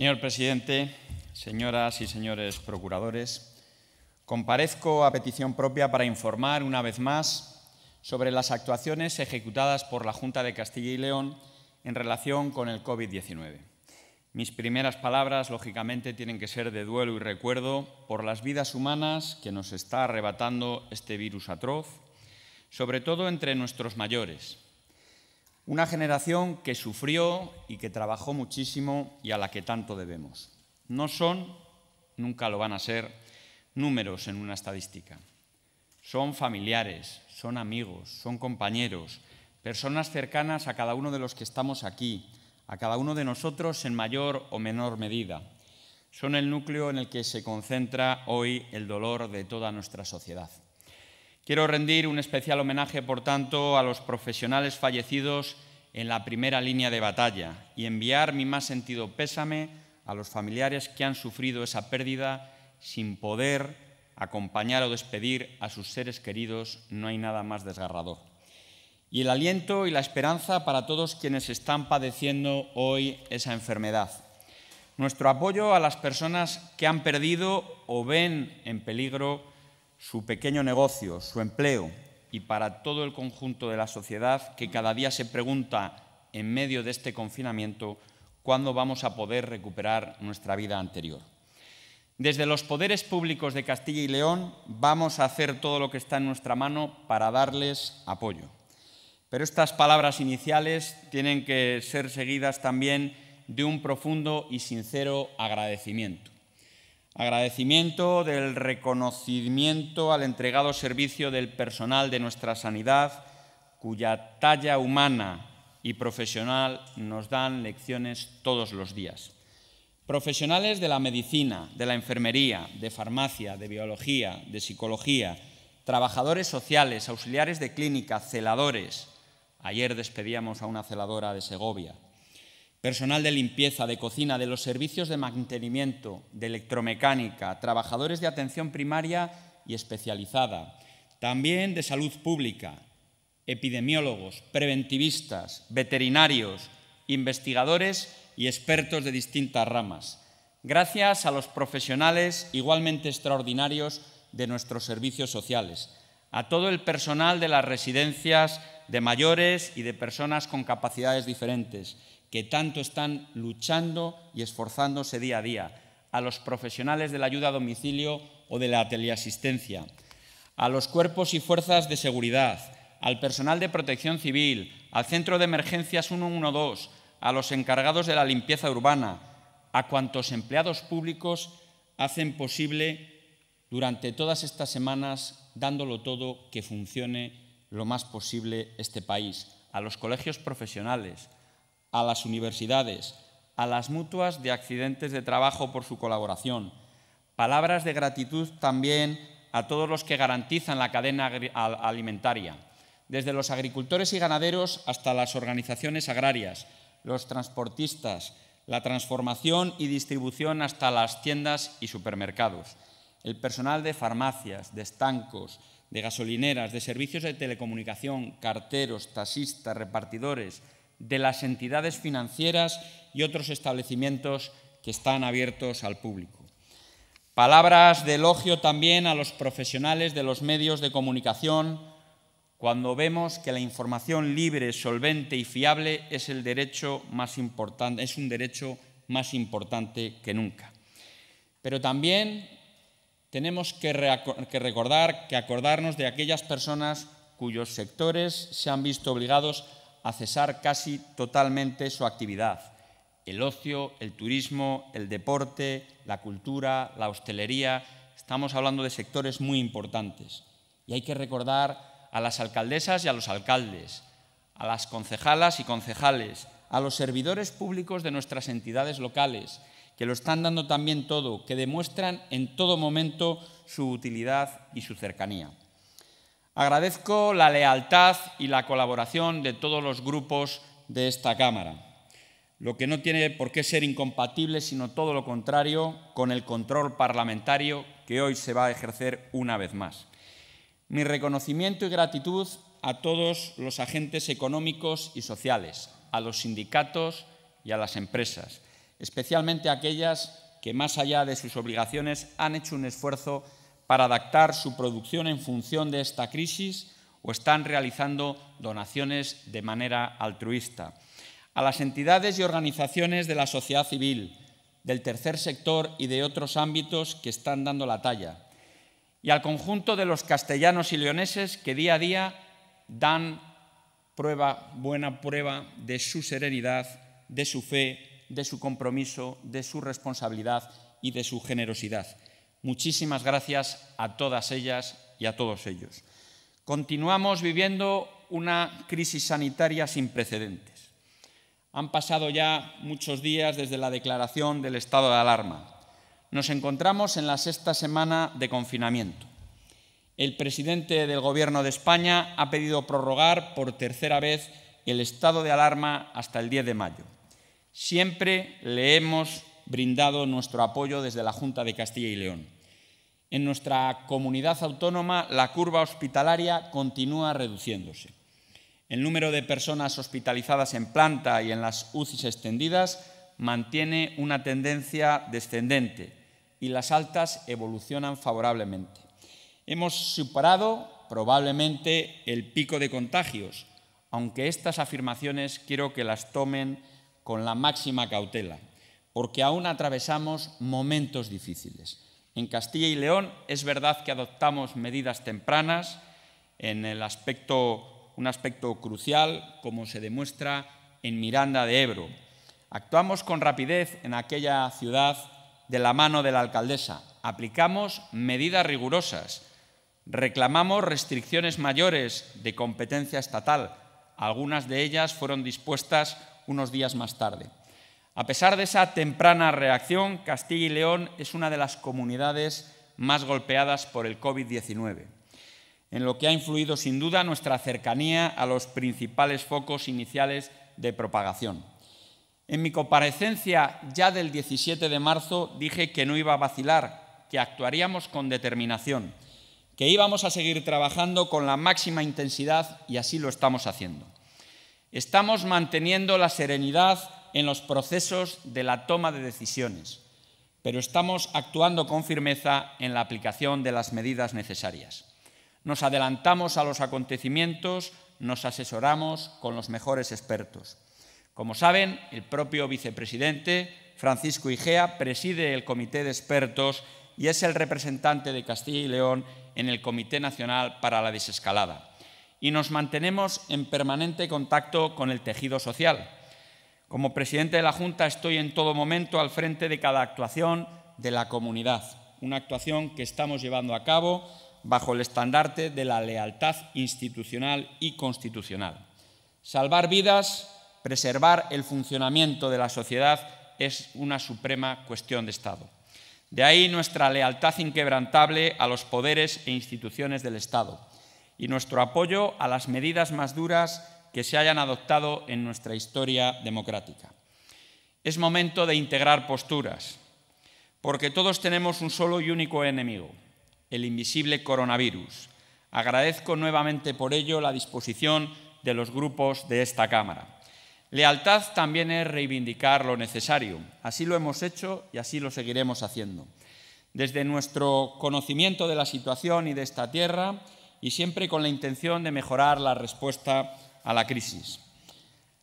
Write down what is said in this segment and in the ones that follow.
Señor presidente, señoras y señores procuradores, comparezco a petición propia para informar una vez más sobre las actuaciones ejecutadas por la Junta de Castilla y León en relación con el COVID-19. Mis primeras palabras, lógicamente, tienen que ser de duelo y recuerdo por las vidas humanas que nos está arrebatando este virus atroz, sobre todo entre nuestros mayores, una generación que sufrió y que trabajó muchísimo y a la que tanto debemos. No son, nunca lo van a ser, números en una estadística. Son familiares, son amigos, son compañeros, personas cercanas a cada uno de los que estamos aquí, a cada uno de nosotros en mayor o menor medida. Son el núcleo en el que se concentra hoy el dolor de toda nuestra sociedad. Quiero rendir un especial homenaje, por tanto, a los profesionales fallecidos en la primera línea de batalla y enviar mi más sentido pésame a los familiares que han sufrido esa pérdida sin poder acompañar o despedir a sus seres queridos. No hay nada más desgarrador. Y el aliento y la esperanza para todos quienes están padeciendo hoy esa enfermedad. Nuestro apoyo a las personas que han perdido o ven en peligro su pequeño negocio, su empleo y para todo el conjunto de la sociedad que cada día se pregunta en medio de este confinamiento cuándo vamos a poder recuperar nuestra vida anterior. Desde los poderes públicos de Castilla y León vamos a hacer todo lo que está en nuestra mano para darles apoyo. Pero estas palabras iniciales tienen que ser seguidas también de un profundo y sincero agradecimiento. Agradecimiento del reconocimiento al entregado servicio del personal de nuestra sanidad, cuya talla humana y profesional nos dan lecciones todos los días. Profesionales de la medicina, de la enfermería, de farmacia, de biología, de psicología, trabajadores sociales, auxiliares de clínica, celadores. Ayer despedíamos a una celadora de Segovia personal de limpieza, de cocina, de los servicios de mantenimiento, de electromecánica, trabajadores de atención primaria y especializada, también de salud pública, epidemiólogos, preventivistas, veterinarios, investigadores y expertos de distintas ramas, gracias a los profesionales igualmente extraordinarios de nuestros servicios sociales, a todo el personal de las residencias de mayores y de personas con capacidades diferentes que tanto están luchando y esforzándose día a día, a los profesionales de la ayuda a domicilio o de la teleasistencia, a los cuerpos y fuerzas de seguridad, al personal de protección civil, al centro de emergencias 112, a los encargados de la limpieza urbana, a cuantos empleados públicos hacen posible durante todas estas semanas, dándolo todo, que funcione lo más posible este país, a los colegios profesionales, a las universidades, a las mutuas de accidentes de trabajo por su colaboración. Palabras de gratitud también a todos los que garantizan la cadena alimentaria, desde los agricultores y ganaderos hasta las organizaciones agrarias, los transportistas, la transformación y distribución hasta las tiendas y supermercados, el personal de farmacias, de estancos, de gasolineras, de servicios de telecomunicación, carteros, taxistas, repartidores, de las entidades financieras y otros establecimientos que están abiertos al público. Palabras de elogio también a los profesionales de los medios de comunicación cuando vemos que la información libre, solvente y fiable es el derecho más importante, es un derecho más importante que nunca. Pero también tenemos que, que recordar, que acordarnos de aquellas personas cuyos sectores se han visto obligados a cesar casi totalmente su actividad. El ocio, el turismo, el deporte, la cultura, la hostelería, estamos hablando de sectores muy importantes. Y hay que recordar a las alcaldesas y a los alcaldes, a las concejalas y concejales, a los servidores públicos de nuestras entidades locales, que lo están dando también todo, que demuestran en todo momento su utilidad y su cercanía. Agradezco la lealtad y la colaboración de todos los grupos de esta Cámara, lo que no tiene por qué ser incompatible, sino todo lo contrario, con el control parlamentario que hoy se va a ejercer una vez más. Mi reconocimiento y gratitud a todos los agentes económicos y sociales, a los sindicatos y a las empresas, especialmente a aquellas que, más allá de sus obligaciones, han hecho un esfuerzo para adaptar su producción en función de esta crisis o están realizando donaciones de manera altruista. A las entidades y organizaciones de la sociedad civil, del tercer sector y de otros ámbitos que están dando la talla. Y al conjunto de los castellanos y leoneses que día a día dan prueba, buena prueba de su serenidad, de su fe, de su compromiso, de su responsabilidad y de su generosidad. Muchísimas gracias a todas ellas y a todos ellos. Continuamos viviendo una crisis sanitaria sin precedentes. Han pasado ya muchos días desde la declaración del estado de alarma. Nos encontramos en la sexta semana de confinamiento. El presidente del Gobierno de España ha pedido prorrogar por tercera vez el estado de alarma hasta el 10 de mayo. Siempre le hemos brindado nuestro apoyo desde la Junta de Castilla y León. En nuestra comunidad autónoma la curva hospitalaria continúa reduciéndose. El número de personas hospitalizadas en planta y en las UCIs extendidas mantiene una tendencia descendente y las altas evolucionan favorablemente. Hemos superado probablemente el pico de contagios, aunque estas afirmaciones quiero que las tomen con la máxima cautela porque aún atravesamos momentos difíciles. En Castilla y León es verdad que adoptamos medidas tempranas en un aspecto crucial, como se demuestra en Miranda de Ebro. Actuamos con rapidez en aquella ciudad de la mano de la alcaldesa. Aplicamos medidas rigurosas. Reclamamos restricciones mayores de competencia estatal. Algunas de ellas fueron dispuestas unos días más tarde. A pesar de esa temprana reacción, Castilla y León es una de las comunidades más golpeadas por el COVID-19, en lo que ha influido sin duda nuestra cercanía a los principales focos iniciales de propagación. En mi comparecencia ya del 17 de marzo dije que no iba a vacilar, que actuaríamos con determinación, que íbamos a seguir trabajando con la máxima intensidad y así lo estamos haciendo. Estamos manteniendo la serenidad en los procesos de la toma de decisiones, pero estamos actuando con firmeza en la aplicación de las medidas necesarias. Nos adelantamos a los acontecimientos, nos asesoramos con los mejores expertos. Como saben, el propio vicepresidente, Francisco Igea, preside el Comité de Expertos y es el representante de Castilla y León en el Comité Nacional para la Desescalada. Y nos mantenemos en permanente contacto con el tejido social, como presidente de la Junta estoy en todo momento al frente de cada actuación de la comunidad, una actuación que estamos llevando a cabo bajo el estandarte de la lealtad institucional y constitucional. Salvar vidas, preservar el funcionamiento de la sociedad es una suprema cuestión de Estado. De ahí nuestra lealtad inquebrantable a los poderes e instituciones del Estado y nuestro apoyo a las medidas más duras que se hayan adoptado en nuestra historia democrática. Es momento de integrar posturas, porque todos tenemos un solo y único enemigo, el invisible coronavirus. Agradezco nuevamente por ello la disposición de los grupos de esta Cámara. Lealtad también es reivindicar lo necesario. Así lo hemos hecho y así lo seguiremos haciendo. Desde nuestro conocimiento de la situación y de esta tierra, y siempre con la intención de mejorar la respuesta a la crisis.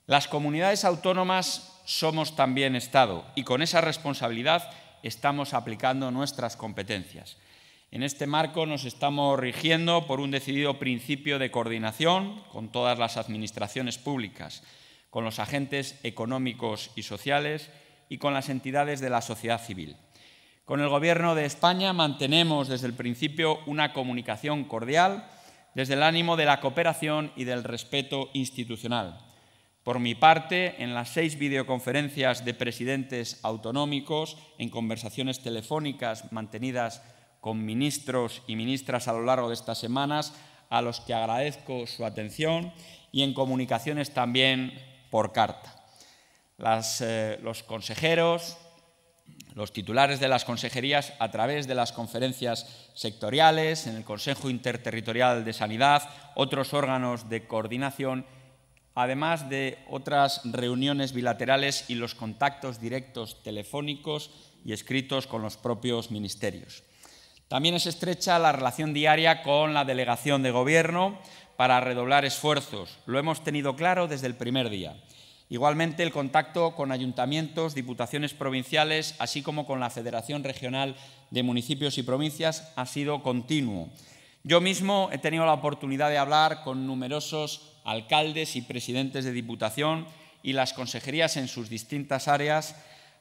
Las comunidades autónomas somos también Estado y con esa responsabilidad estamos aplicando nuestras competencias. En este marco nos estamos rigiendo por un decidido principio de coordinación con todas las administraciones públicas, con los agentes económicos y sociales y con las entidades de la sociedad civil. Con el Gobierno de España mantenemos desde el principio una comunicación cordial desde el ánimo de la cooperación y del respeto institucional. Por mi parte, en las seis videoconferencias de presidentes autonómicos, en conversaciones telefónicas mantenidas con ministros y ministras a lo largo de estas semanas, a los que agradezco su atención, y en comunicaciones también por carta. Eh, los consejeros, los titulares de las consejerías a través de las conferencias sectoriales, en el Consejo Interterritorial de Sanidad, otros órganos de coordinación, además de otras reuniones bilaterales y los contactos directos telefónicos y escritos con los propios ministerios. También es estrecha la relación diaria con la delegación de gobierno para redoblar esfuerzos. Lo hemos tenido claro desde el primer día. Igualmente, el contacto con ayuntamientos, diputaciones provinciales, así como con la Federación Regional de Municipios y Provincias ha sido continuo. Yo mismo he tenido la oportunidad de hablar con numerosos alcaldes y presidentes de diputación y las consejerías en sus distintas áreas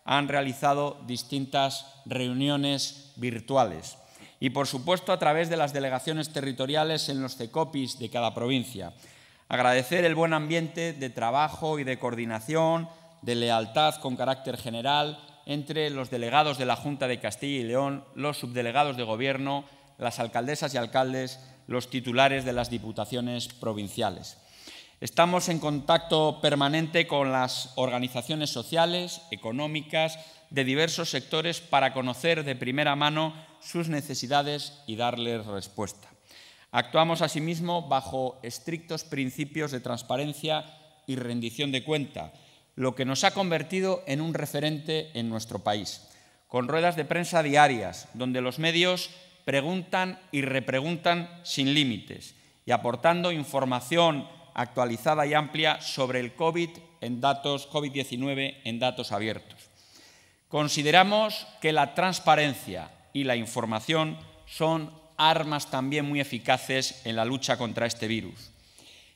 han realizado distintas reuniones virtuales. Y, por supuesto, a través de las delegaciones territoriales en los CECOPIS de cada provincia. Agradecer el buen ambiente de trabajo y de coordinación, de lealtad con carácter general entre los delegados de la Junta de Castilla y León, los subdelegados de Gobierno, las alcaldesas y alcaldes, los titulares de las diputaciones provinciales. Estamos en contacto permanente con las organizaciones sociales, económicas, de diversos sectores para conocer de primera mano sus necesidades y darles respuesta. Actuamos asimismo bajo estrictos principios de transparencia y rendición de cuenta, lo que nos ha convertido en un referente en nuestro país, con ruedas de prensa diarias, donde los medios preguntan y repreguntan sin límites y aportando información actualizada y amplia sobre el COVID en datos COVID-19 en datos abiertos. Consideramos que la transparencia y la información son armas también muy eficaces en la lucha contra este virus.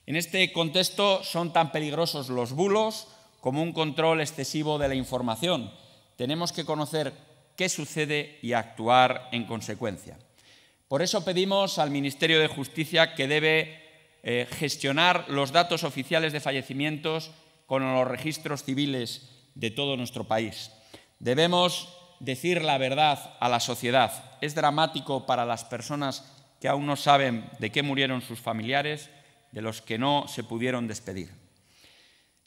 En este contexto son tan peligrosos los bulos como un control excesivo de la información. Tenemos que conocer qué sucede y actuar en consecuencia. Por eso pedimos al Ministerio de Justicia que debe eh, gestionar los datos oficiales de fallecimientos con los registros civiles de todo nuestro país. Debemos decir la verdad a la sociedad. Es dramático para las personas que aún no saben de qué murieron sus familiares, de los que no se pudieron despedir.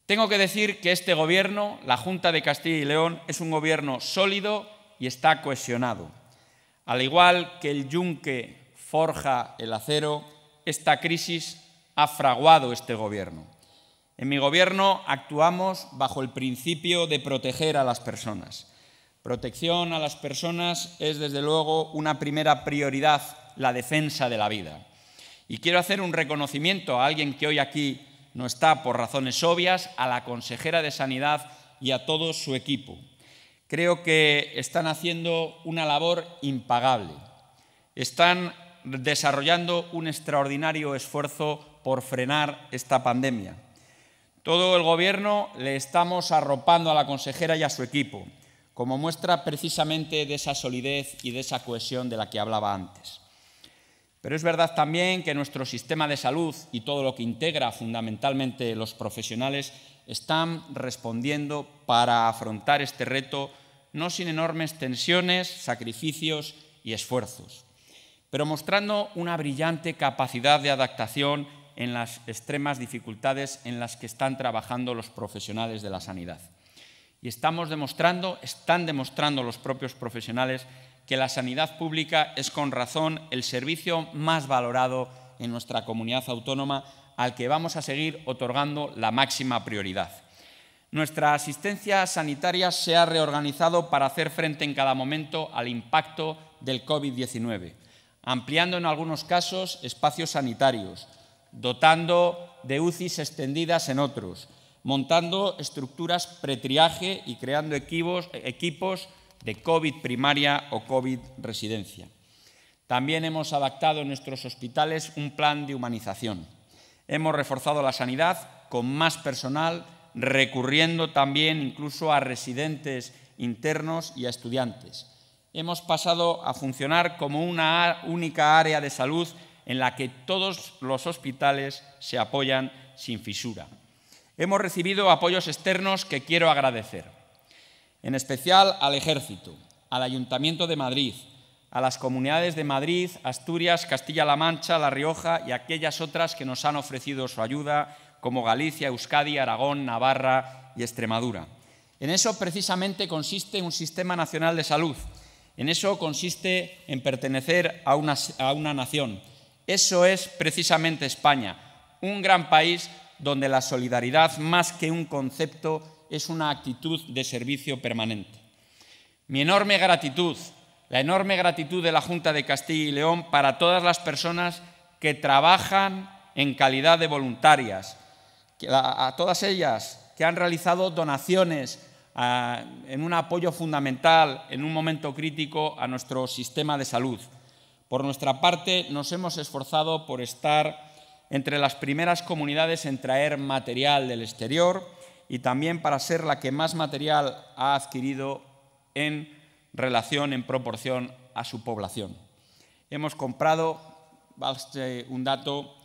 Tengo que decir que este gobierno, la Junta de Castilla y León, es un gobierno sólido y está cohesionado. Al igual que el yunque forja el acero, esta crisis ha fraguado este gobierno. En mi gobierno actuamos bajo el principio de proteger a las personas. Protección a las personas es, desde luego, una primera prioridad, la defensa de la vida. Y quiero hacer un reconocimiento a alguien que hoy aquí no está por razones obvias, a la consejera de Sanidad y a todo su equipo. Creo que están haciendo una labor impagable. Están desarrollando un extraordinario esfuerzo por frenar esta pandemia. Todo el Gobierno le estamos arropando a la consejera y a su equipo como muestra precisamente de esa solidez y de esa cohesión de la que hablaba antes. Pero es verdad también que nuestro sistema de salud y todo lo que integra fundamentalmente los profesionales están respondiendo para afrontar este reto no sin enormes tensiones, sacrificios y esfuerzos, pero mostrando una brillante capacidad de adaptación en las extremas dificultades en las que están trabajando los profesionales de la sanidad. Y estamos demostrando, están demostrando los propios profesionales que la sanidad pública es con razón el servicio más valorado en nuestra comunidad autónoma al que vamos a seguir otorgando la máxima prioridad. Nuestra asistencia sanitaria se ha reorganizado para hacer frente en cada momento al impacto del COVID-19, ampliando en algunos casos espacios sanitarios, dotando de UCIs extendidas en otros, montando estructuras pretriaje y creando equipos, equipos de COVID primaria o COVID residencia. También hemos adaptado en nuestros hospitales un plan de humanización. Hemos reforzado la sanidad con más personal, recurriendo también incluso a residentes internos y a estudiantes. Hemos pasado a funcionar como una única área de salud en la que todos los hospitales se apoyan sin fisura. Hemos recibido apoyos externos que quiero agradecer, en especial al Ejército, al Ayuntamiento de Madrid, a las comunidades de Madrid, Asturias, Castilla-La Mancha, La Rioja y aquellas otras que nos han ofrecido su ayuda, como Galicia, Euskadi, Aragón, Navarra y Extremadura. En eso precisamente consiste un sistema nacional de salud. En eso consiste en pertenecer a una, a una nación. Eso es precisamente España, un gran país donde la solidaridad, más que un concepto, es una actitud de servicio permanente. Mi enorme gratitud, la enorme gratitud de la Junta de Castilla y León para todas las personas que trabajan en calidad de voluntarias, a todas ellas que han realizado donaciones en un apoyo fundamental en un momento crítico a nuestro sistema de salud. Por nuestra parte, nos hemos esforzado por estar entre las primeras comunidades en traer material del exterior y también para ser la que más material ha adquirido en relación, en proporción a su población. Hemos comprado, un dato,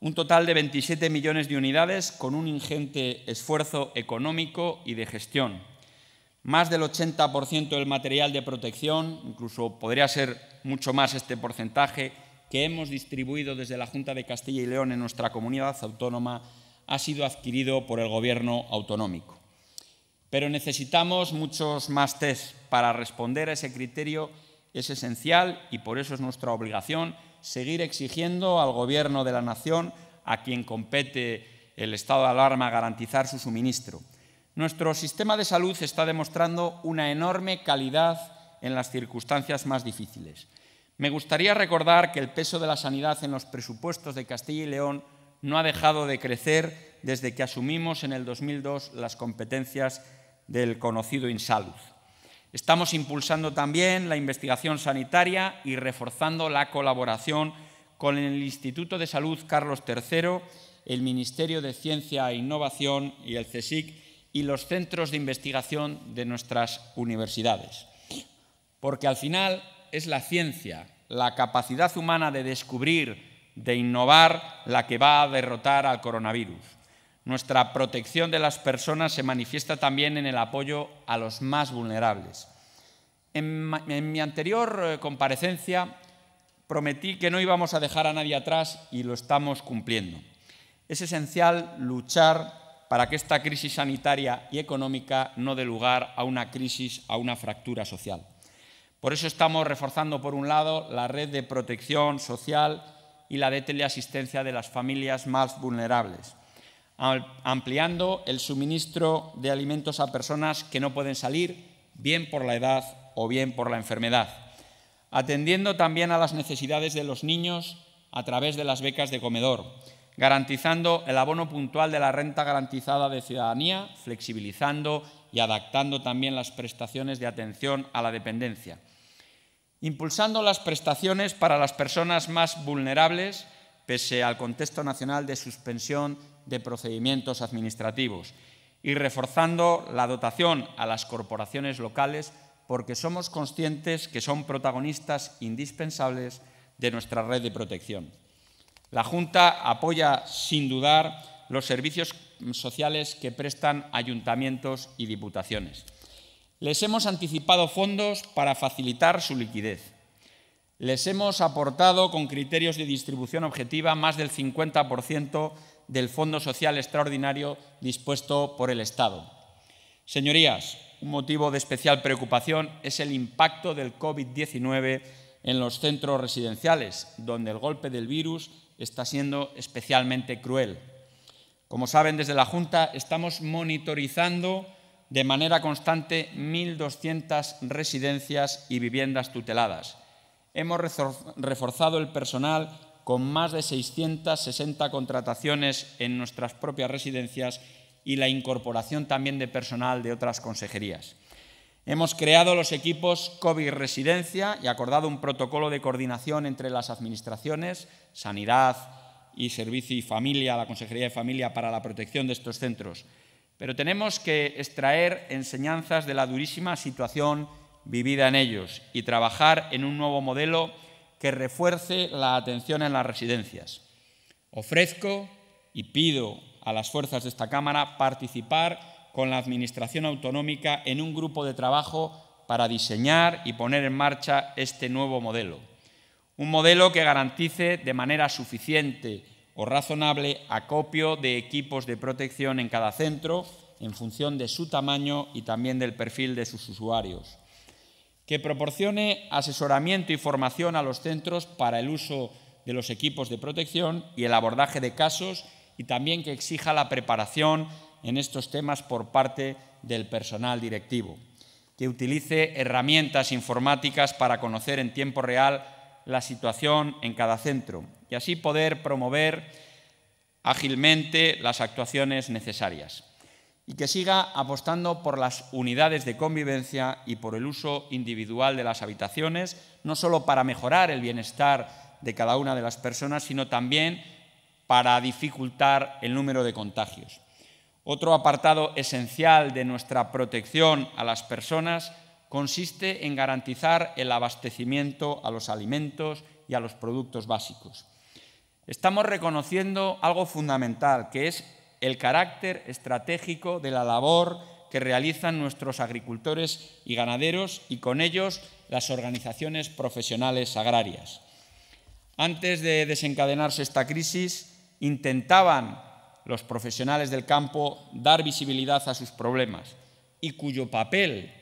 un total de 27 millones de unidades con un ingente esfuerzo económico y de gestión. Más del 80% del material de protección, incluso podría ser mucho más este porcentaje, que hemos distribuido desde la Junta de Castilla y León en nuestra comunidad autónoma ha sido adquirido por el Gobierno autonómico. Pero necesitamos muchos más tests para responder a ese criterio. Es esencial y por eso es nuestra obligación seguir exigiendo al Gobierno de la Nación, a quien compete el estado de alarma, garantizar su suministro. Nuestro sistema de salud está demostrando una enorme calidad en las circunstancias más difíciles. Me gustaría recordar que el peso de la sanidad en los presupuestos de Castilla y León no ha dejado de crecer desde que asumimos en el 2002 las competencias del conocido Insalud. Estamos impulsando también la investigación sanitaria y reforzando la colaboración con el Instituto de Salud Carlos III, el Ministerio de Ciencia e Innovación y el CSIC y los centros de investigación de nuestras universidades. Porque al final es la ciencia, la capacidad humana de descubrir, de innovar, la que va a derrotar al coronavirus. Nuestra protección de las personas se manifiesta también en el apoyo a los más vulnerables. En, mi anterior eh, comparecencia prometí que no íbamos a dejar a nadie atrás y lo estamos cumpliendo. Es esencial luchar para que esta crisis sanitaria y económica no dé lugar a una crisis, a una fractura social. Por eso estamos reforzando, por un lado, la red de protección social y la de teleasistencia de las familias más vulnerables, ampliando el suministro de alimentos a personas que no pueden salir, bien por la edad o bien por la enfermedad, atendiendo también a las necesidades de los niños a través de las becas de comedor, garantizando el abono puntual de la renta garantizada de ciudadanía, flexibilizando y adaptando también las prestaciones de atención a la dependencia impulsando las prestaciones para las personas más vulnerables, pese al contexto nacional de suspensión de procedimientos administrativos, y reforzando la dotación a las corporaciones locales, porque somos conscientes que son protagonistas indispensables de nuestra red de protección. La Junta apoya, sin dudar, los servicios sociales que prestan ayuntamientos y diputaciones. Les hemos anticipado fondos para facilitar su liquidez. Les hemos aportado con criterios de distribución objetiva más del 50% del Fondo Social Extraordinario dispuesto por el Estado. Señorías, un motivo de especial preocupación es el impacto del COVID-19 en los centros residenciales, donde el golpe del virus está siendo especialmente cruel. Como saben, desde la Junta estamos monitorizando de manera constante 1.200 residencias y viviendas tuteladas. Hemos reforzado el personal con más de 660 contrataciones en nuestras propias residencias y la incorporación también de personal de otras consejerías. Hemos creado los equipos COVID Residencia y acordado un protocolo de coordinación entre las administraciones, Sanidad y Servicio y Familia, la Consejería de Familia para la protección de estos centros pero tenemos que extraer enseñanzas de la durísima situación vivida en ellos y trabajar en un nuevo modelo que refuerce la atención en las residencias. Ofrezco y pido a las fuerzas de esta Cámara participar con la Administración Autonómica en un grupo de trabajo para diseñar y poner en marcha este nuevo modelo. Un modelo que garantice de manera suficiente o razonable acopio de equipos de protección en cada centro en función de su tamaño y también del perfil de sus usuarios. Que proporcione asesoramiento y formación a los centros para el uso de los equipos de protección y el abordaje de casos y también que exija la preparación en estos temas por parte del personal directivo. Que utilice herramientas informáticas para conocer en tiempo real la situación en cada centro y así poder promover ágilmente las actuaciones necesarias y que siga apostando por las unidades de convivencia y por el uso individual de las habitaciones, no solo para mejorar el bienestar de cada una de las personas, sino también para dificultar el número de contagios. Otro apartado esencial de nuestra protección a las personas consiste en garantizar el abastecimiento a los alimentos y a los productos básicos estamos reconociendo algo fundamental, que es el carácter estratégico de la labor que realizan nuestros agricultores y ganaderos y con ellos las organizaciones profesionales agrarias. Antes de desencadenarse esta crisis, intentaban los profesionales del campo dar visibilidad a sus problemas y cuyo papel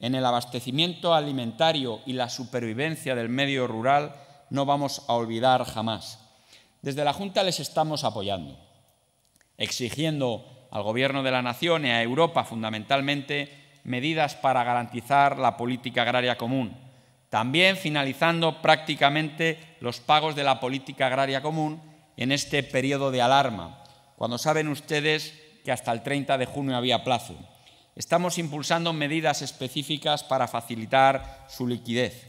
en el abastecimiento alimentario y la supervivencia del medio rural no vamos a olvidar jamás. Desde la Junta les estamos apoyando, exigiendo al Gobierno de la Nación y a Europa fundamentalmente medidas para garantizar la política agraria común. También finalizando prácticamente los pagos de la política agraria común en este periodo de alarma, cuando saben ustedes que hasta el 30 de junio había plazo. Estamos impulsando medidas específicas para facilitar su liquidez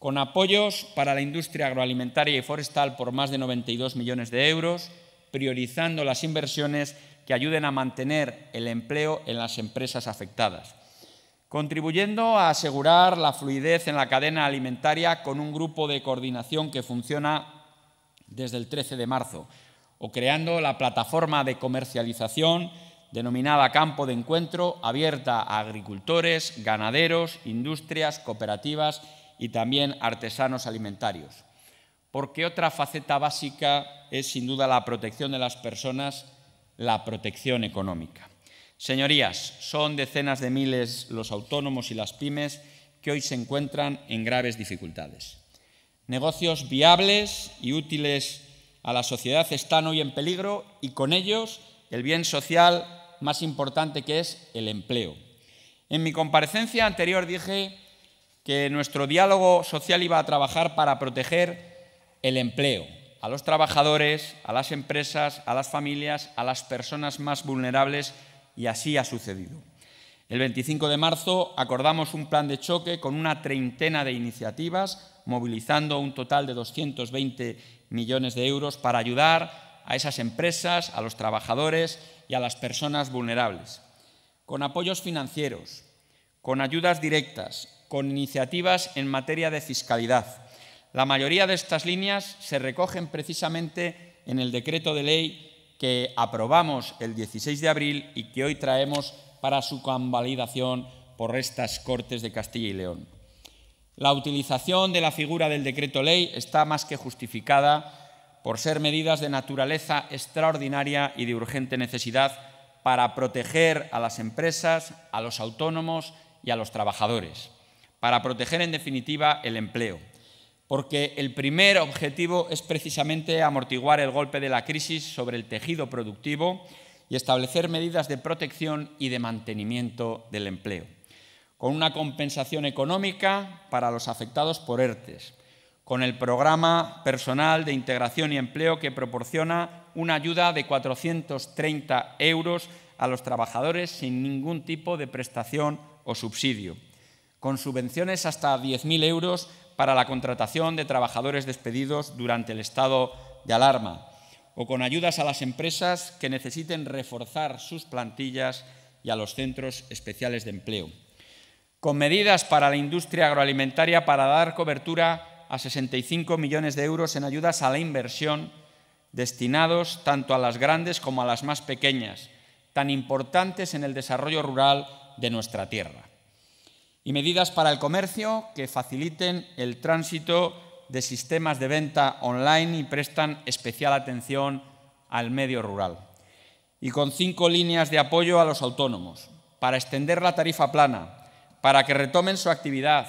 con apoyos para la industria agroalimentaria y forestal por más de 92 millones de euros, priorizando las inversiones que ayuden a mantener el empleo en las empresas afectadas, contribuyendo a asegurar la fluidez en la cadena alimentaria con un grupo de coordinación que funciona desde el 13 de marzo, o creando la plataforma de comercialización denominada Campo de Encuentro, abierta a agricultores, ganaderos, industrias, cooperativas y también artesanos alimentarios. Porque otra faceta básica es sin duda la protección de las personas, la protección económica. Señorías, son decenas de miles los autónomos y las pymes que hoy se encuentran en graves dificultades. Negocios viables y útiles a la sociedad están hoy en peligro y con ellos el bien social más importante que es el empleo. En mi comparecencia anterior dije que nuestro diálogo social iba a trabajar para proteger el empleo, a los trabajadores, a las empresas, a las familias, a las personas más vulnerables y así ha sucedido. El 25 de marzo acordamos un plan de choque con una treintena de iniciativas, movilizando un total de 220 millones de euros para ayudar a esas empresas, a los trabajadores y a las personas vulnerables, con apoyos financieros, con ayudas directas, con iniciativas en materia de fiscalidad. La mayoría de estas líneas se recogen precisamente en el decreto de ley que aprobamos el 16 de abril y que hoy traemos para su convalidación por estas Cortes de Castilla y León. La utilización de la figura del decreto ley está más que justificada por ser medidas de naturaleza extraordinaria y de urgente necesidad para proteger a las empresas, a los autónomos y a los trabajadores para proteger en definitiva el empleo. Porque el primer objetivo es precisamente amortiguar el golpe de la crisis sobre el tejido productivo y establecer medidas de protección y de mantenimiento del empleo, con una compensación económica para los afectados por ERTES, con el programa personal de integración y empleo que proporciona una ayuda de 430 euros a los trabajadores sin ningún tipo de prestación o subsidio con subvenciones hasta 10.000 euros para la contratación de trabajadores despedidos durante el estado de alarma, o con ayudas a las empresas que necesiten reforzar sus plantillas y a los centros especiales de empleo, con medidas para la industria agroalimentaria para dar cobertura a 65 millones de euros en ayudas a la inversión destinados tanto a las grandes como a las más pequeñas, tan importantes en el desarrollo rural de nuestra tierra y medidas para el comercio que faciliten el tránsito de sistemas de venta online y prestan especial atención al medio rural. Y con cinco líneas de apoyo a los autónomos, para extender la tarifa plana, para que retomen su actividad,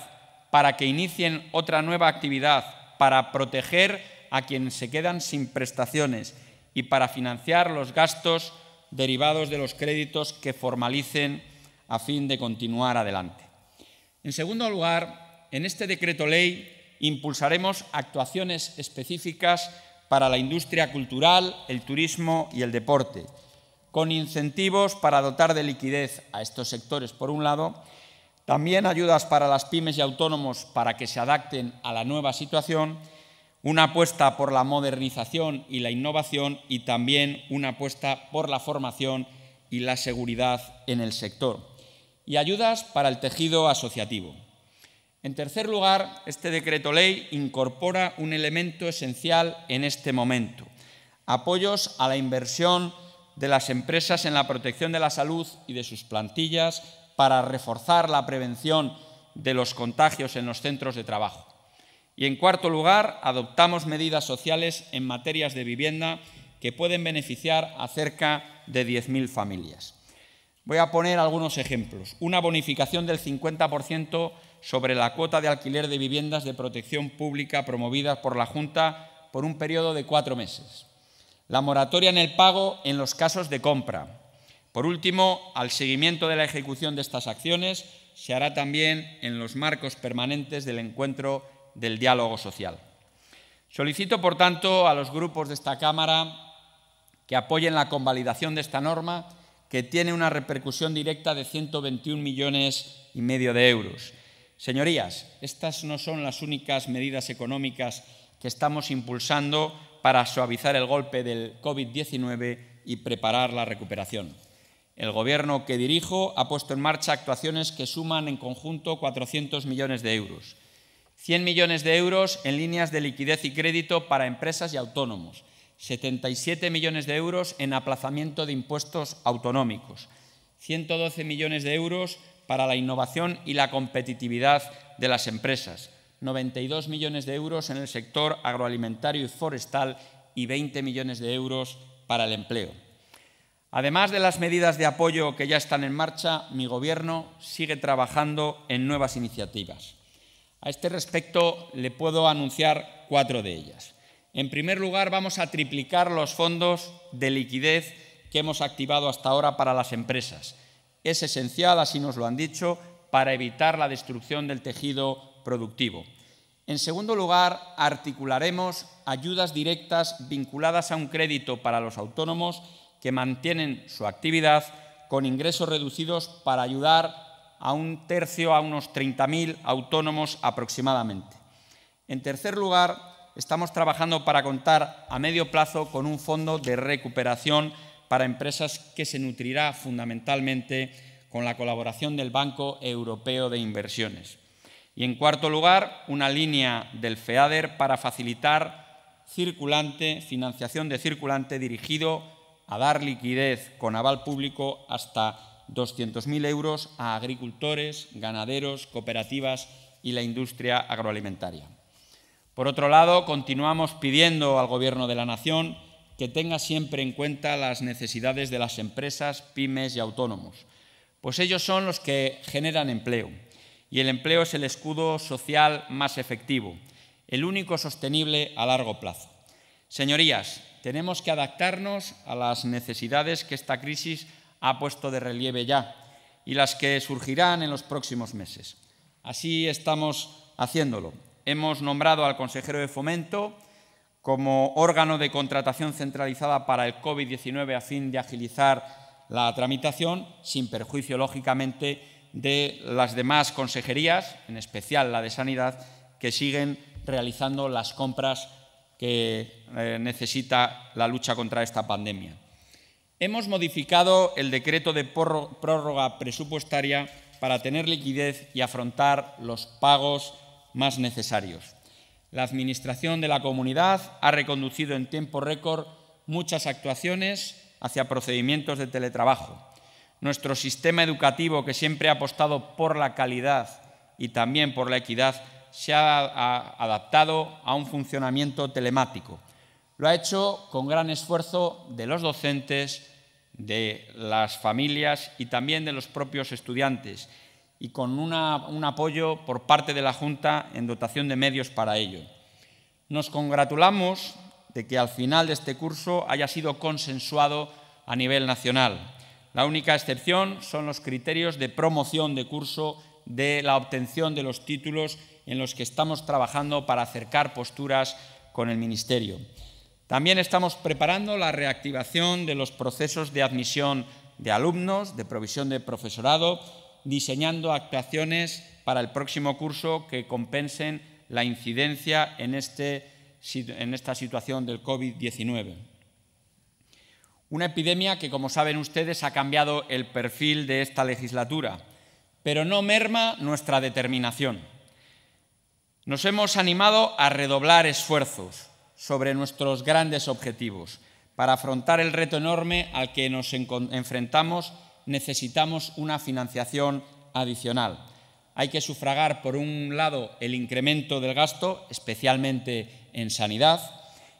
para que inicien otra nueva actividad, para proteger a quienes se quedan sin prestaciones y para financiar los gastos derivados de los créditos que formalicen a fin de continuar adelante. En segundo lugar, en este decreto ley impulsaremos actuaciones específicas para la industria cultural, el turismo y el deporte, con incentivos para dotar de liquidez a estos sectores, por un lado, también ayudas para las pymes y autónomos para que se adapten a la nueva situación, una apuesta por la modernización y la innovación y también una apuesta por la formación y la seguridad en el sector y ayudas para el tejido asociativo. En tercer lugar, este decreto ley incorpora un elemento esencial en este momento, apoyos a la inversión de las empresas en la protección de la salud y de sus plantillas para reforzar la prevención de los contagios en los centros de trabajo. Y en cuarto lugar, adoptamos medidas sociales en materias de vivienda que pueden beneficiar a cerca de 10.000 familias. Voy a poner algunos ejemplos. Una bonificación del 50% sobre la cuota de alquiler de viviendas de protección pública promovidas por la Junta por un periodo de cuatro meses. La moratoria en el pago en los casos de compra. Por último, al seguimiento de la ejecución de estas acciones se hará también en los marcos permanentes del encuentro del diálogo social. Solicito, por tanto, a los grupos de esta Cámara que apoyen la convalidación de esta norma que tiene una repercusión directa de 121 millones y medio de euros. Señorías, estas no son las únicas medidas económicas que estamos impulsando para suavizar el golpe del COVID-19 y preparar la recuperación. El Gobierno que dirijo ha puesto en marcha actuaciones que suman en conjunto 400 millones de euros. 100 millones de euros en líneas de liquidez y crédito para empresas y autónomos, 77 millones de euros en aplazamiento de impuestos autonómicos, 112 millones de euros para la innovación y la competitividad de las empresas, 92 millones de euros en el sector agroalimentario y forestal y 20 millones de euros para el empleo. Además de las medidas de apoyo que ya están en marcha, mi Gobierno sigue trabajando en nuevas iniciativas. A este respecto le puedo anunciar cuatro de ellas. En primer lugar, vamos a triplicar los fondos de liquidez que hemos activado hasta ahora para las empresas. Es esencial, así nos lo han dicho, para evitar la destrucción del tejido productivo. En segundo lugar, articularemos ayudas directas vinculadas a un crédito para los autónomos que mantienen su actividad con ingresos reducidos para ayudar a un tercio, a unos 30.000 autónomos aproximadamente. En tercer lugar, estamos trabajando para contar a medio plazo con un fondo de recuperación para empresas que se nutrirá fundamentalmente con la colaboración del Banco Europeo de Inversiones. Y en cuarto lugar, una línea del FEADER para facilitar circulante, financiación de circulante dirigido a dar liquidez con aval público hasta 200.000 euros a agricultores, ganaderos, cooperativas y la industria agroalimentaria. Por otro lado, continuamos pidiendo al Gobierno de la Nación que tenga siempre en cuenta las necesidades de las empresas, pymes y autónomos, pues ellos son los que generan empleo y el empleo es el escudo social más efectivo, el único sostenible a largo plazo. Señorías, tenemos que adaptarnos a las necesidades que esta crisis ha puesto de relieve ya y las que surgirán en los próximos meses. Así estamos haciéndolo hemos nombrado al consejero de fomento como órgano de contratación centralizada para el COVID-19 a fin de agilizar la tramitación, sin perjuicio, lógicamente, de las demás consejerías, en especial la de Sanidad, que siguen realizando las compras que eh, necesita la lucha contra esta pandemia. Hemos modificado el decreto de prórroga presupuestaria para tener liquidez y afrontar los pagos más necesarios. La Administración de la Comunidad ha reconducido en tiempo récord muchas actuaciones hacia procedimientos de teletrabajo. Nuestro sistema educativo, que siempre ha apostado por la calidad y también por la equidad, se ha adaptado a un funcionamiento telemático. Lo ha hecho con gran esfuerzo de los docentes, de las familias y también de los propios estudiantes, y con un apoyo por parte de la Junta en dotación de medios para ello. Nos congratulamos de que al final de este curso haya sido consensuado a nivel nacional. La única excepción son los criterios de promoción de curso de la obtención de los títulos en los que estamos trabajando para acercar posturas con el Ministerio. También estamos preparando la reactivación de los procesos de admisión de alumnos, de provisión de profesorado diseñando actuaciones para el próximo curso que compensen la incidencia en, este esta situación del COVID-19. Una epidemia que, como saben ustedes, ha cambiado el perfil de esta legislatura, pero no merma nuestra determinación. Nos hemos animado a redoblar esfuerzos sobre nuestros grandes objetivos para afrontar el reto enorme al que nos enfrentamos necesitamos una financiación adicional. Hay que sufragar, por un lado, el incremento del gasto, especialmente en sanidad,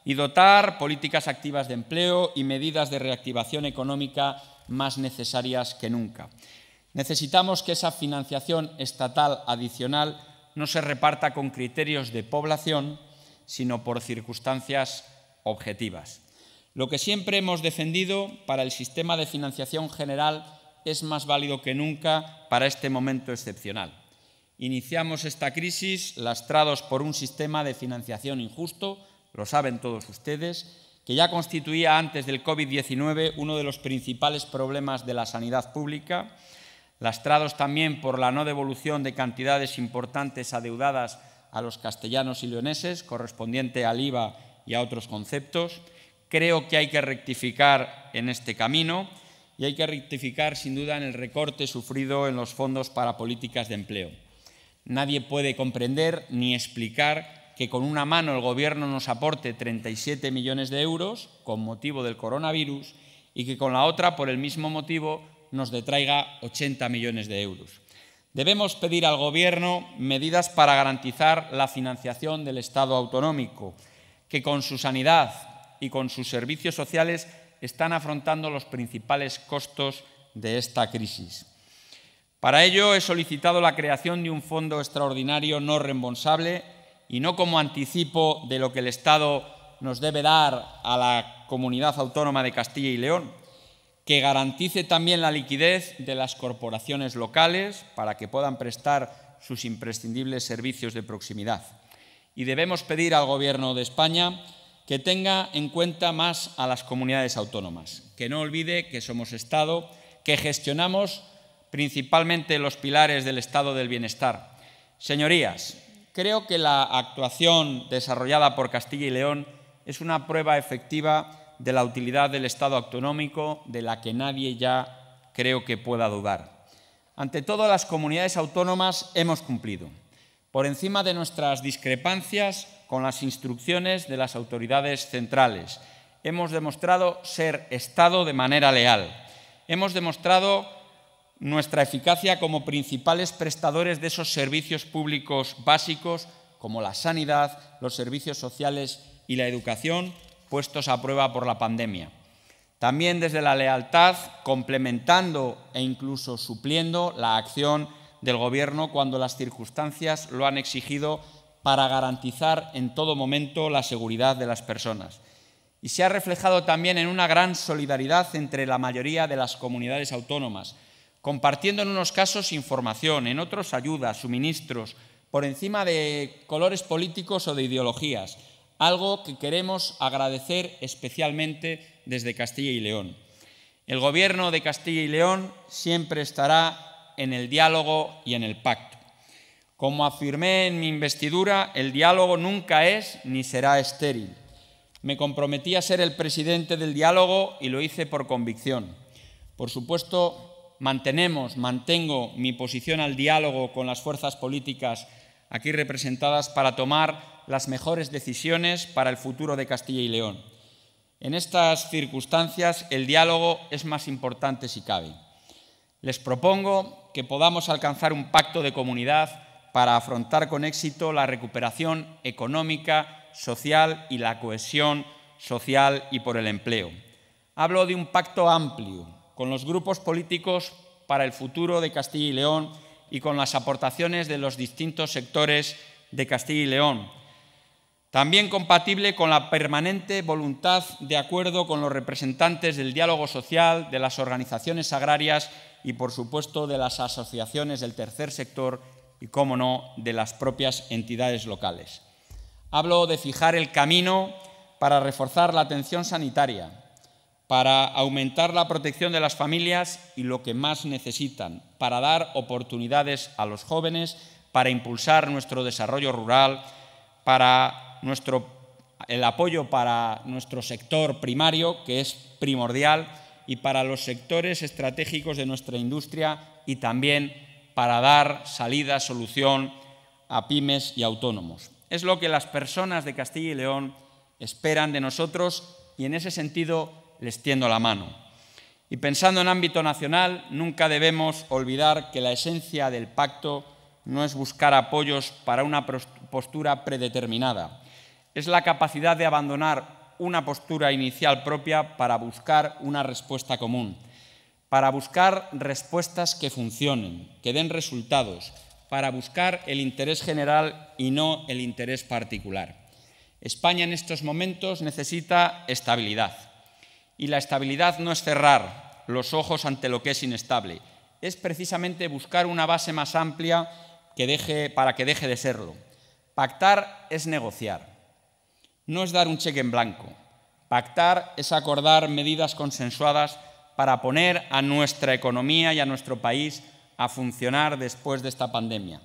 y dotar políticas activas de empleo y medidas de reactivación económica más necesarias que nunca. Necesitamos que esa financiación estatal adicional no se reparta con criterios de población, sino por circunstancias objetivas. Lo que siempre hemos defendido para el sistema de financiación general es más válido que nunca para este momento excepcional. Iniciamos esta crisis lastrados por un sistema de financiación injusto, lo saben todos ustedes, que ya constituía antes del COVID-19 uno de los principales problemas de la sanidad pública, lastrados también por la no devolución de cantidades importantes adeudadas a los castellanos y leoneses, correspondiente al IVA y a otros conceptos, Creo que hay que rectificar en este camino y hay que rectificar sin duda en el recorte sufrido en los fondos para políticas de empleo. Nadie puede comprender ni explicar que con una mano el Gobierno nos aporte 37 millones de euros con motivo del coronavirus y que con la otra, por el mismo motivo, nos detraiga 80 millones de euros. Debemos pedir al Gobierno medidas para garantizar la financiación del Estado autonómico, que con su sanidad, y con sus servicios sociales están afrontando los principales costos de esta crisis. Para ello he solicitado la creación de un fondo extraordinario no reembolsable y no como anticipo de lo que el Estado nos debe dar a la comunidad autónoma de Castilla y León, que garantice también la liquidez de las corporaciones locales para que puedan prestar sus imprescindibles servicios de proximidad. Y debemos pedir al Gobierno de España que tenga en cuenta más a las comunidades autónomas, que no olvide que somos Estado, que gestionamos principalmente los pilares del Estado del Bienestar. Señorías, creo que la actuación desarrollada por Castilla y León es una prueba efectiva de la utilidad del Estado autonómico, de la que nadie ya creo que pueda dudar. Ante todo, las comunidades autónomas hemos cumplido por encima de nuestras discrepancias con las instrucciones de las autoridades centrales. Hemos demostrado ser Estado de manera leal. Hemos demostrado nuestra eficacia como principales prestadores de esos servicios públicos básicos como la sanidad, los servicios sociales y la educación, puestos a prueba por la pandemia. También desde la lealtad, complementando e incluso supliendo la acción del Gobierno cuando las circunstancias lo han exigido para garantizar en todo momento la seguridad de las personas. Y se ha reflejado también en una gran solidaridad entre la mayoría de las comunidades autónomas, compartiendo en unos casos información, en otros ayudas, suministros, por encima de colores políticos o de ideologías, algo que queremos agradecer especialmente desde Castilla y León. El Gobierno de Castilla y León siempre estará en el diálogo y en el pacto. Como afirmé en mi investidura, el diálogo nunca es ni será estéril. Me comprometí a ser el presidente del diálogo y lo hice por convicción. Por supuesto, mantenemos, mantengo mi posición al diálogo con las fuerzas políticas aquí representadas para tomar las mejores decisiones para el futuro de Castilla y León. En estas circunstancias, el diálogo es más importante si cabe. Les propongo que podamos alcanzar un pacto de comunidad para afrontar con éxito la recuperación económica, social y la cohesión social y por el empleo. Hablo de un pacto amplio con los grupos políticos para el futuro de Castilla y León y con las aportaciones de los distintos sectores de Castilla y León también compatible con la permanente voluntad de acuerdo con los representantes del diálogo social, de las organizaciones agrarias y, por supuesto, de las asociaciones del tercer sector y, como no, de las propias entidades locales. Hablo de fijar el camino para reforzar la atención sanitaria, para aumentar la protección de las familias y lo que más necesitan, para dar oportunidades a los jóvenes, para impulsar nuestro desarrollo rural, para nuestro, el apoyo para nuestro sector primario, que es primordial, y para los sectores estratégicos de nuestra industria y también para dar salida, solución a pymes y autónomos. Es lo que las personas de Castilla y León esperan de nosotros y en ese sentido les tiendo la mano. Y pensando en ámbito nacional, nunca debemos olvidar que la esencia del pacto no es buscar apoyos para una postura predeterminada, es la capacidad de abandonar una postura inicial propia para buscar una respuesta común, para buscar respuestas que funcionen, que den resultados, para buscar el interés general y no el interés particular. España en estos momentos necesita estabilidad. Y la estabilidad no es cerrar los ojos ante lo que es inestable, es precisamente buscar una base más amplia que para que deje de serlo. Pactar es negociar no es dar un cheque en blanco. Pactar es acordar medidas consensuadas para poner a nuestra economía y a nuestro país a funcionar después de esta pandemia.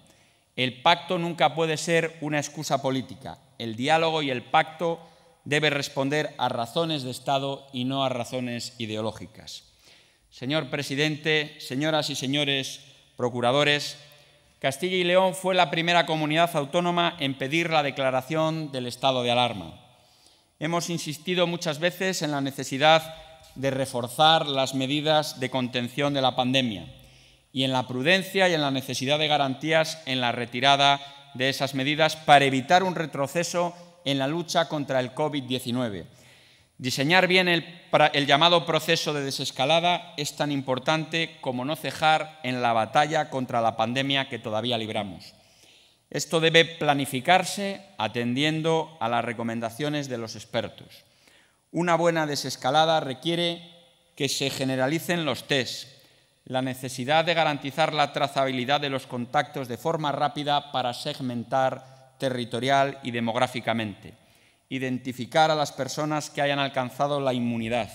El pacto nunca puede ser una excusa política. El diálogo y el pacto deben responder a razones de Estado y no a razones ideológicas. Señor presidente, señoras y señores procuradores, Castilla y León fue la primera comunidad autónoma en pedir la declaración del estado de alarma. Hemos insistido muchas veces en la necesidad de reforzar las medidas de contención de la pandemia y en la prudencia y en la necesidad de garantías en la retirada de esas medidas para evitar un retroceso en la lucha contra el COVID-19 Diseñar bien el, llamado proceso de desescalada es tan importante como no cejar en la batalla contra la pandemia que todavía libramos. Esto debe planificarse atendiendo a las recomendaciones de los expertos. Una buena desescalada requiere que se generalicen los test, la necesidad de garantizar la trazabilidad de los contactos de forma rápida para segmentar territorial y demográficamente identificar a las personas que hayan alcanzado la inmunidad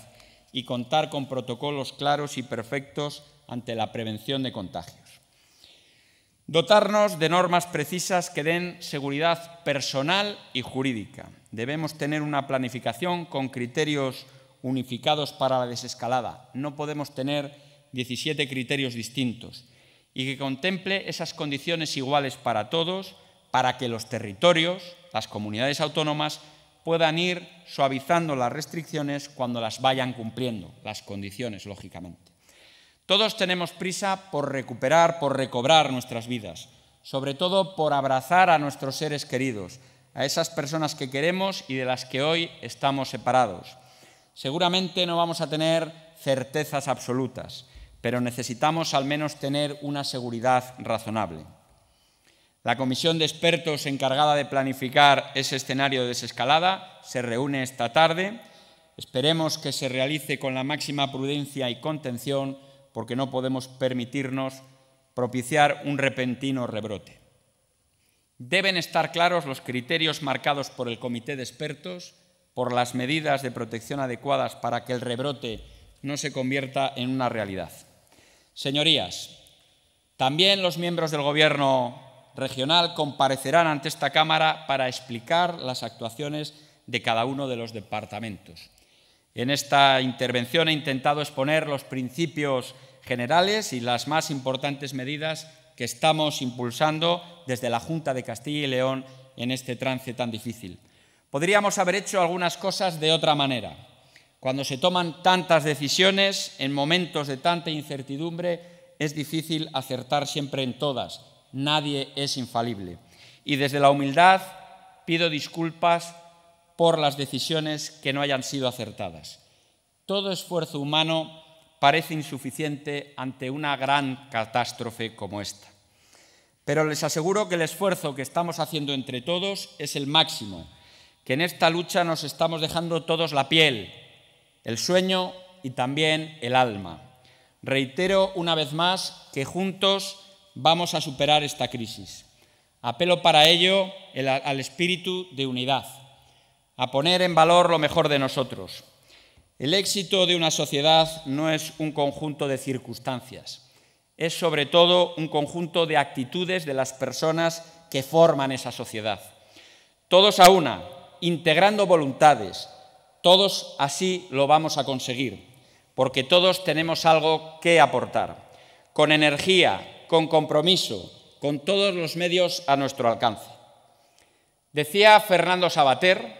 y contar con protocolos claros y perfectos ante la prevención de contagios. Dotarnos de normas precisas que den seguridad personal y jurídica. Debemos tener una planificación con criterios unificados para la desescalada. No podemos tener 17 criterios distintos y que contemple esas condiciones iguales para todos, para que los territorios, las comunidades autónomas, puedan ir suavizando las restricciones cuando las vayan cumpliendo, las condiciones, lógicamente. Todos tenemos prisa por recuperar, por recobrar nuestras vidas, sobre todo por abrazar a nuestros seres queridos, a esas personas que queremos y de las que hoy estamos separados. Seguramente no vamos a tener certezas absolutas, pero necesitamos al menos tener una seguridad razonable. La comisión de expertos encargada de planificar ese escenario de desescalada se reúne esta tarde. Esperemos que se realice con la máxima prudencia y contención porque no podemos permitirnos propiciar un repentino rebrote. Deben estar claros los criterios marcados por el comité de expertos, por las medidas de protección adecuadas para que el rebrote no se convierta en una realidad. Señorías, también los miembros del Gobierno regional comparecerán ante esta Cámara para explicar las actuaciones de cada uno de los departamentos. En esta intervención he intentado exponer los principios generales y las más importantes medidas que estamos impulsando desde la Junta de Castilla y León en este trance tan difícil. Podríamos haber hecho algunas cosas de otra manera. Cuando se toman tantas decisiones, en momentos de tanta incertidumbre, es difícil acertar siempre en todas nadie es infalible. Y desde la humildad pido disculpas por las decisiones que no hayan sido acertadas. Todo esfuerzo humano parece insuficiente ante una gran catástrofe como esta. Pero les aseguro que el esfuerzo que estamos haciendo entre todos es el máximo, que en esta lucha nos estamos dejando todos la piel, el sueño y también el alma. Reitero una vez más que juntos vamos a superar esta crisis. Apelo para ello al espíritu de unidad, a poner en valor lo mejor de nosotros. El éxito de una sociedad no es un conjunto de circunstancias, es sobre todo un conjunto de actitudes de las personas que forman esa sociedad. Todos a una, integrando voluntades, todos así lo vamos a conseguir, porque todos tenemos algo que aportar. Con energía, con compromiso, con todos los medios a nuestro alcance. Decía Fernando Sabater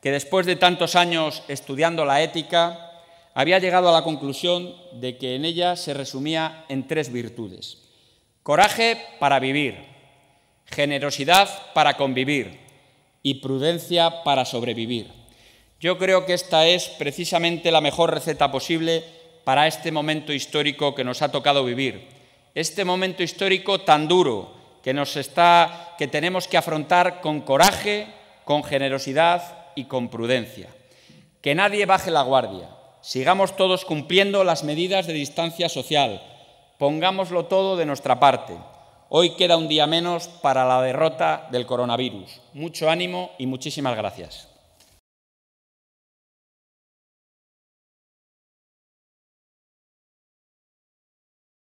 que después de tantos años estudiando la ética, había llegado a la conclusión de que en ella se resumía en tres virtudes. Coraje para vivir, generosidad para convivir y prudencia para sobrevivir. Yo creo que esta es precisamente la mejor receta posible para este momento histórico que nos ha tocado vivir este momento histórico tan duro que nos está que tenemos que afrontar con coraje, con generosidad y con prudencia. Que nadie baje la guardia. Sigamos todos cumpliendo las medidas de distancia social. Pongámoslo todo de nuestra parte. Hoy queda un día menos para la derrota del coronavirus. Mucho ánimo y muchísimas gracias.